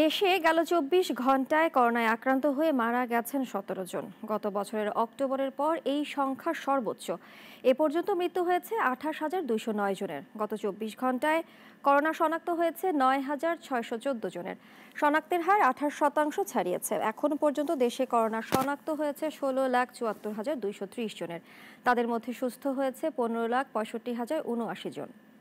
দেশে গেল চব্বিশ ঘন্টায় করোনায় আক্রান্ত হয়ে মারা গেছেন সতেরো জন গত বছরের অক্টোবরের পর এই সংখ্যা সর্বোচ্চ এ পর্যন্ত মৃত্যু হয়েছে আঠাশ হাজার দুইশো নয় জনের গত চব্বিশ ঘন্টায় করোনা শনাক্ত হয়েছে নয় হাজার ছয়শো চোদ্দ জনের শনাক্তের হার আঠাশ শতাংশ ছাড়িয়েছে এখন পর্যন্ত দেশে করোনা শনাক্ত হয়েছে ষোলো লাখ চুয়াত্তর হাজার দুইশো ত্রিশ জনের তাদের মধ্যে সুস্থ হয়েছে পনেরো লাখ পঁয়ষট্টি হাজার উনআশি জন